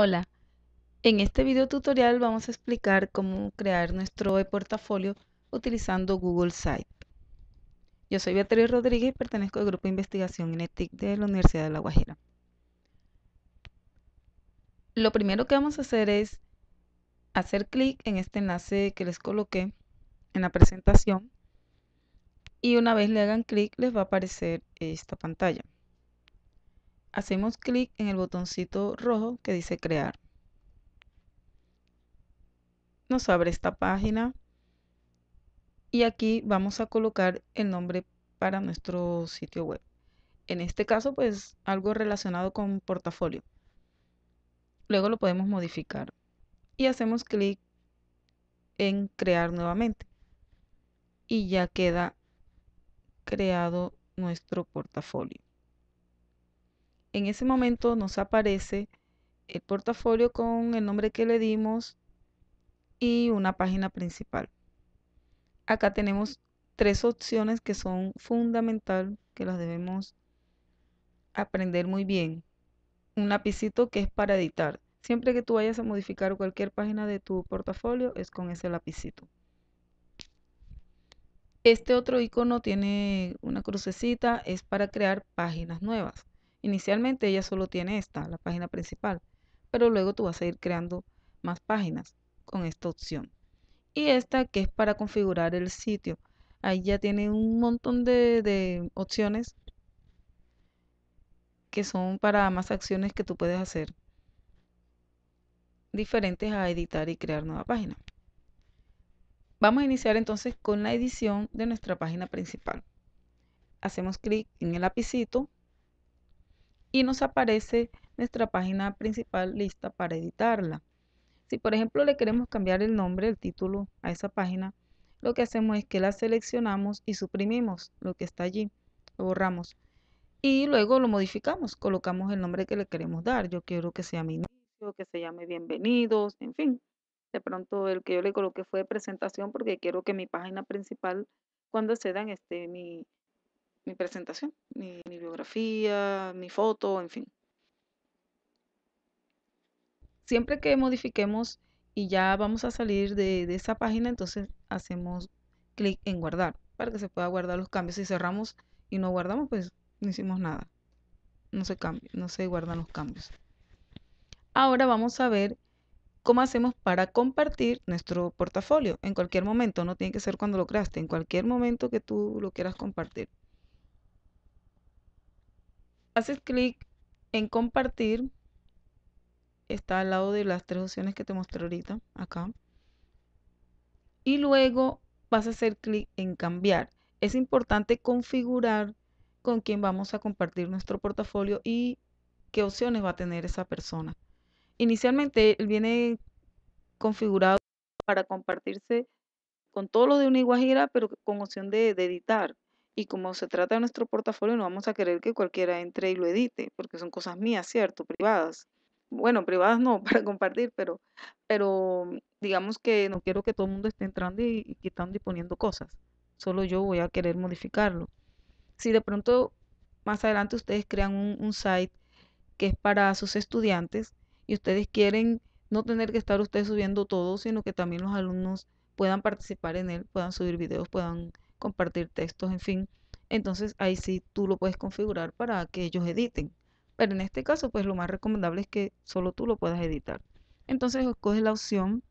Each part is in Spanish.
Hola, en este video tutorial vamos a explicar cómo crear nuestro e-portafolio utilizando Google Site. Yo soy Beatriz Rodríguez y pertenezco al Grupo de Investigación en ETIC de la Universidad de La Guajira. Lo primero que vamos a hacer es hacer clic en este enlace que les coloqué en la presentación y una vez le hagan clic les va a aparecer esta pantalla hacemos clic en el botoncito rojo que dice crear. Nos abre esta página y aquí vamos a colocar el nombre para nuestro sitio web. En este caso, pues algo relacionado con portafolio. Luego lo podemos modificar y hacemos clic en crear nuevamente. Y ya queda creado nuestro portafolio en ese momento nos aparece el portafolio con el nombre que le dimos y una página principal. Acá tenemos tres opciones que son fundamental, que las debemos aprender muy bien. Un lapicito que es para editar. Siempre que tú vayas a modificar cualquier página de tu portafolio es con ese lapicito. Este otro icono tiene una crucecita, es para crear páginas nuevas. Inicialmente ella solo tiene esta, la página principal, pero luego tú vas a ir creando más páginas con esta opción. Y esta que es para configurar el sitio. Ahí ya tiene un montón de, opciones que son para más acciones que tú puedes hacer diferentes a editar y crear nueva página. Vamos a iniciar entonces con la edición de nuestra página principal. Hacemos clic en el lapicito y nos aparece nuestra página principal lista para editarla. Si por ejemplo le queremos cambiar el nombre, el título a esa página, lo que hacemos es que la seleccionamos y suprimimos lo que está allí, lo borramos y luego lo modificamos, colocamos el nombre que le queremos dar. Yo quiero que sea mi inicio, que se llame bienvenidos, en fin. De pronto el que yo le coloqué fue presentación porque quiero que mi página principal cuando se dan esté mi, mi presentación, mi, biografía, mi foto, en fin. Siempre que modifiquemos y ya vamos a salir de, esa página, entonces hacemos clic en guardar para que se pueda guardar los cambios. Si cerramos y no guardamos, pues no hicimos nada. No se cambia, no se guardan los cambios. Ahora vamos a ver cómo hacemos para compartir nuestro portafolio en cualquier momento. No tiene que ser cuando lo creaste, en cualquier momento que tú lo quieras compartir haces clic en compartir, está al lado de las tres opciones que te mostré ahorita, acá. Y luego vas a hacer clic en cambiar. Es importante configurar con quién vamos a compartir nuestro portafolio y qué opciones va a tener esa persona. Inicialmente viene configurado para compartirse con todo lo de una Iguajira, pero con opción de editar. Y como se trata de nuestro portafolio, no vamos a querer que cualquiera entre y lo edite, porque son cosas mías, ¿cierto? Privadas. Bueno, privadas no, para compartir, pero, pero mm, digamos que no quiero que todo el mundo esté entrando y, quitando y poniendo cosas. Solo yo voy a querer modificarlo. Si de pronto más adelante ustedes crean un, un site que es para sus estudiantes y ustedes quieren no tener que estar ustedes subiendo todo, sino que también los alumnos puedan participar en él, puedan subir videos, puedan compartir textos, en fin. Entonces ahí sí tú lo puedes configurar para que ellos editen. Pero en este caso, pues lo más recomendable es que solo tú lo puedas editar. Entonces escoges la opción,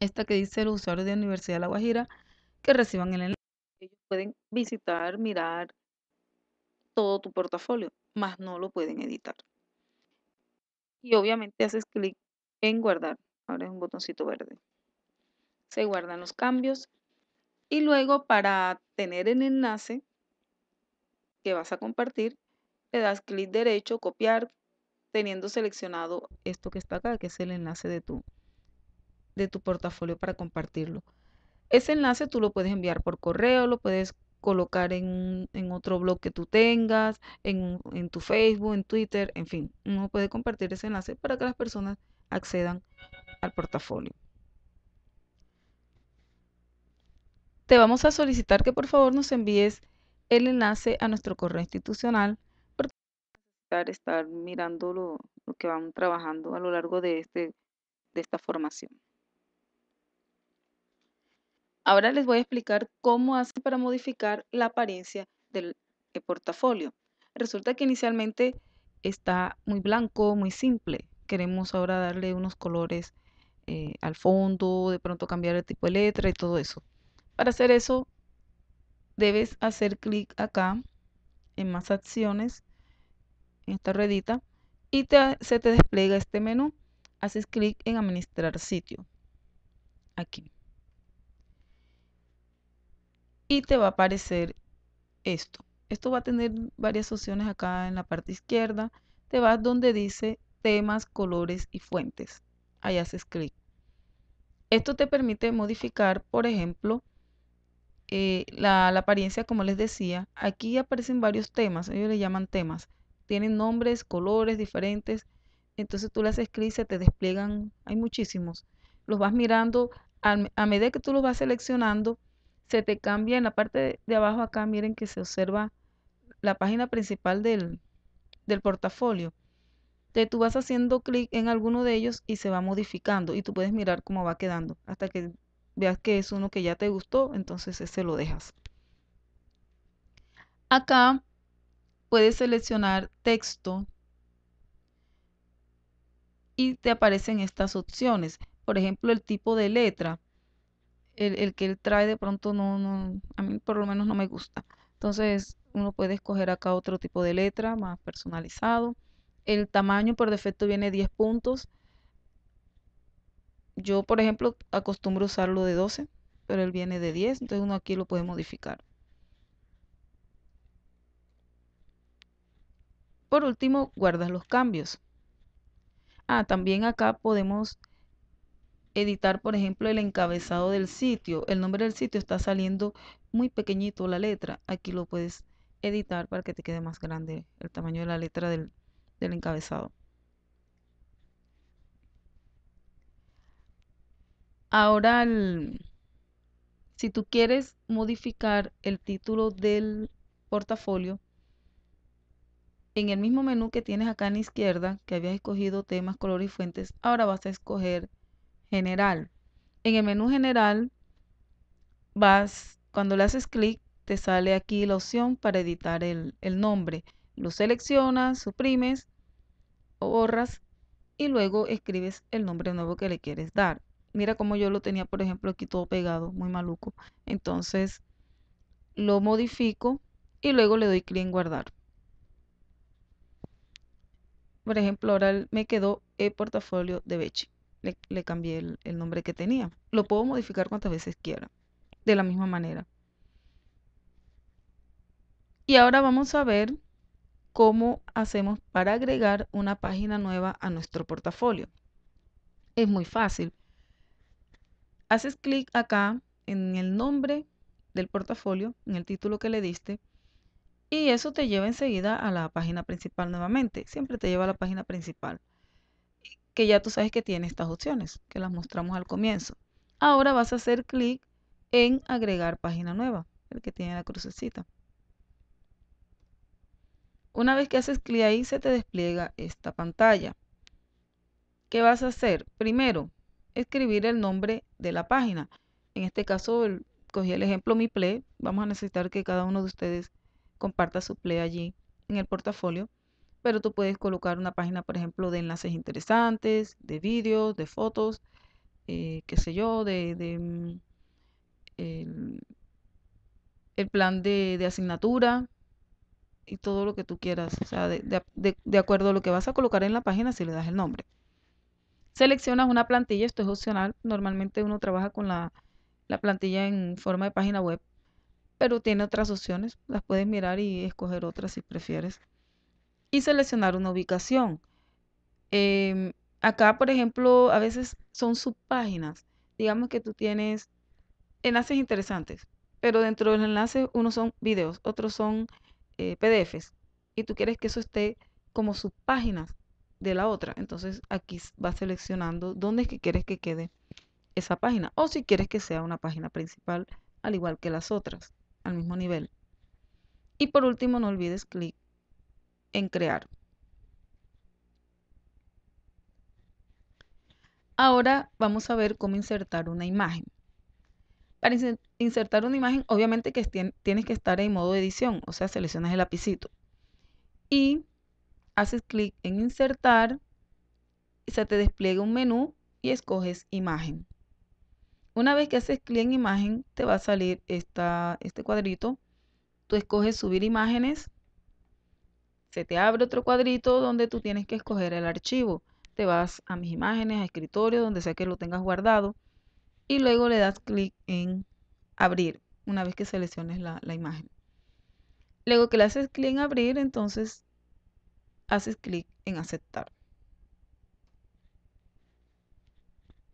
esta que dice los usuarios de la Universidad de La Guajira, que reciban el enlace. Ellos pueden visitar, mirar todo tu portafolio, más no lo pueden editar. Y obviamente haces clic en guardar. Ahora es un botoncito verde. Se guardan los cambios y luego para tener el enlace que vas a compartir, le das clic derecho, copiar, teniendo seleccionado esto que está acá, que es el enlace de tu, de tu portafolio para compartirlo. Ese enlace tú lo puedes enviar por correo, lo puedes colocar en, en otro blog que tú tengas, en, en tu Facebook, en Twitter, en fin, uno puede compartir ese enlace para que las personas accedan al portafolio. te vamos a solicitar que por favor nos envíes el enlace a nuestro correo institucional para estar mirando lo, que van trabajando a lo largo de, este, de esta formación. Ahora les voy a explicar cómo hace para modificar la apariencia del portafolio. Resulta que inicialmente está muy blanco, muy simple. Queremos ahora darle unos colores eh, al fondo, de pronto cambiar el tipo de letra y todo eso. Para hacer eso, debes hacer clic acá en más acciones, en esta ruedita, y se te despliega este menú. Haces clic en administrar sitio. Aquí. Y te va a aparecer esto. Esto va a tener varias opciones acá en la parte izquierda. Te vas donde dice temas, colores y fuentes. Ahí haces clic. Esto te permite modificar, por ejemplo, eh, la, apariencia, como les decía, aquí aparecen varios temas, ellos le llaman temas, tienen nombres, colores diferentes, entonces tú las escribes, se te despliegan, hay muchísimos, los vas mirando, a medida que tú los vas seleccionando, se te cambia en la parte de, abajo acá, miren que se observa la página principal del, del portafolio. Entonces tú vas haciendo clic en alguno de ellos y se va modificando y tú puedes mirar cómo va quedando hasta que veas que es uno que ya te gustó, entonces ese lo dejas. Acá puedes seleccionar texto y te aparecen estas opciones. Por ejemplo, el tipo de letra. El, que él trae de pronto no, no, a mí por lo menos no me gusta. Entonces uno puede escoger acá otro tipo de letra más personalizado. El tamaño por defecto viene 10 puntos yo, por ejemplo, acostumbro usarlo de 12, pero él viene de 10, entonces uno aquí lo puede modificar. Por último, guardas los cambios. Ah, también acá podemos editar, por ejemplo, el encabezado del sitio. El nombre del sitio está saliendo muy pequeñito la letra. Aquí lo puedes editar para que te quede más grande el tamaño de la letra del, del encabezado. Ahora, si tú quieres modificar el título del portafolio, en el mismo menú que tienes acá en la izquierda, que habías escogido temas, color y fuentes, ahora vas a escoger general. En el menú general, vas, cuando le haces clic, te sale aquí la opción para editar el, el nombre. Lo seleccionas, suprimes o borras y luego escribes el nombre nuevo que le quieres dar mira cómo yo lo tenía, por ejemplo, aquí todo pegado, muy maluco. Entonces lo modifico y luego le doy clic en guardar. Por ejemplo, ahora me quedó el portafolio de Bechi. Le, cambié el nombre que tenía. Lo puedo modificar cuantas veces quiera, de la misma manera. Y ahora vamos a ver cómo hacemos para agregar una página nueva a nuestro portafolio. Es muy fácil haces clic acá en el nombre del portafolio, en el título que le diste, y eso te lleva enseguida a la página principal nuevamente. Siempre te lleva a la página principal, que ya tú sabes que tiene estas opciones, que las mostramos al comienzo. Ahora vas a hacer clic en agregar página nueva, el que tiene la crucecita. Una vez que haces clic ahí, se te despliega esta pantalla. ¿Qué vas a hacer? Primero, escribir el nombre de la página. En este caso, cogí el ejemplo mi play. Vamos a necesitar que cada uno de ustedes comparta su play allí en el portafolio. Pero tú puedes colocar una página, por ejemplo, de enlaces interesantes, de vídeos, de fotos, eh, qué sé yo, de, de mm, el, plan de, de, asignatura y todo lo que tú quieras. O sea, de, de acuerdo a lo que vas a colocar en la página, si le das el nombre. Seleccionas una plantilla, esto es opcional, normalmente uno trabaja con la, plantilla en forma de página web, pero tiene otras opciones, las puedes mirar y escoger otras si prefieres. Y seleccionar una ubicación. Em, acá, por ejemplo, a veces son subpáginas. Digamos que tú tienes enlaces interesantes, pero dentro del enlace unos son videos, otros son eh, PDFs, y tú quieres que eso esté como subpáginas de la otra. Entonces aquí va seleccionando dónde es que quieres que quede esa página o si quieres que sea una página principal al igual que las otras, al mismo nivel. Y por último, no olvides clic en crear. Ahora vamos a ver cómo insertar una imagen. Para insertar una imagen, obviamente que tienes que estar en modo edición, o sea, seleccionas el lapicito. Y haces clic en insertar, se te despliega un menú y escoges imagen. Una vez que haces clic en imagen, te va a salir este cuadrito. Tú escoges subir imágenes. Se te abre otro cuadrito donde tú tienes que escoger el archivo. Te vas a mis imágenes, a escritorio, donde sea que lo tengas guardado. Y luego le das clic en abrir, una vez que selecciones la, la imagen. Luego que le haces clic en abrir, entonces haces clic en aceptar.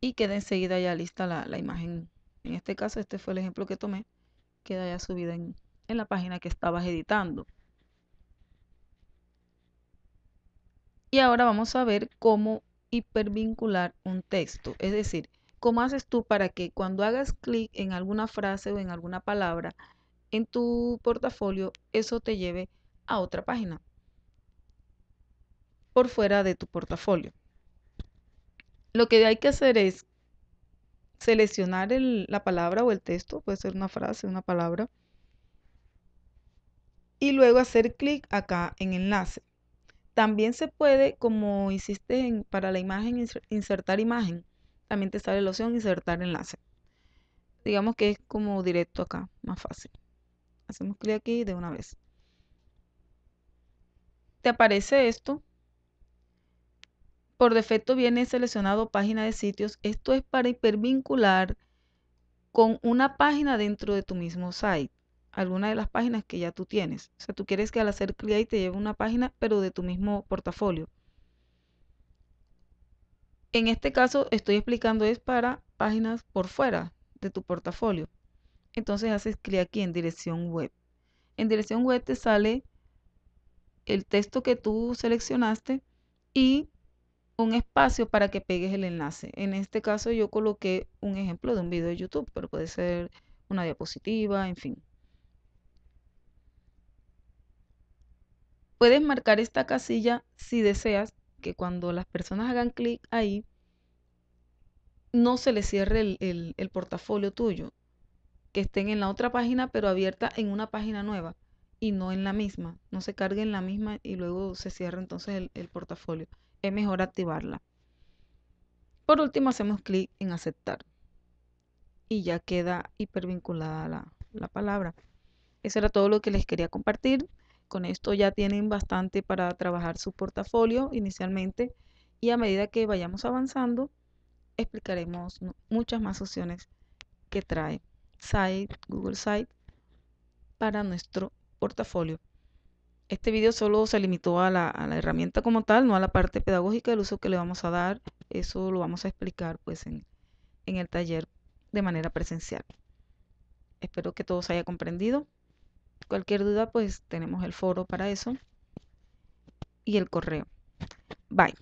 Y queda enseguida ya lista la, imagen. En este caso, este fue el ejemplo que tomé. Queda ya subida en la página que estabas editando. Y ahora vamos a ver cómo hipervincular un texto. Es decir, cómo haces tú para que cuando hagas clic en alguna frase o en alguna palabra en tu portafolio, eso te lleve a otra página por fuera de tu portafolio. Lo que hay que hacer es seleccionar la palabra o el texto, puede ser una frase, una palabra, y luego hacer clic acá en enlace. También se puede, como hiciste para la imagen, insertar imagen. También te sale la opción insertar enlace. Digamos que es como directo acá, más fácil. Hacemos clic aquí de una vez. Te aparece esto, por defecto viene seleccionado página de sitios. Esto es para hipervincular con una página dentro de tu mismo site. Alguna de las páginas que ya tú tienes. O sea, tú quieres que al hacer clic te lleve una página, pero de tu mismo portafolio. En este caso estoy explicando es para páginas por fuera de tu portafolio. Entonces haces clic aquí en dirección web. En dirección web te sale el texto que tú seleccionaste y un espacio para que pegues el enlace. En este caso yo coloqué un ejemplo de un video de YouTube, pero puede ser una diapositiva, en fin. Puedes marcar esta casilla si deseas que cuando las personas hagan clic ahí, no se les cierre el, el portafolio tuyo, que estén en la otra página pero abierta en una página nueva y no en la misma. No se cargue en la misma y luego se cierra entonces el, portafolio. Es mejor activarla. Por último, hacemos clic en aceptar y ya queda hipervinculada la, la palabra. Eso era todo lo que les quería compartir. Con esto ya tienen bastante para trabajar su portafolio inicialmente y a medida que vayamos avanzando explicaremos muchas más opciones que trae Site, Google Site para nuestro portafolio. Este video solo se limitó a la, herramienta como tal, no a la parte pedagógica del uso que le vamos a dar. Eso lo vamos a explicar pues en, en el taller de manera presencial. Espero que todos haya comprendido. Cualquier duda, pues tenemos el foro para eso y el correo. Bye.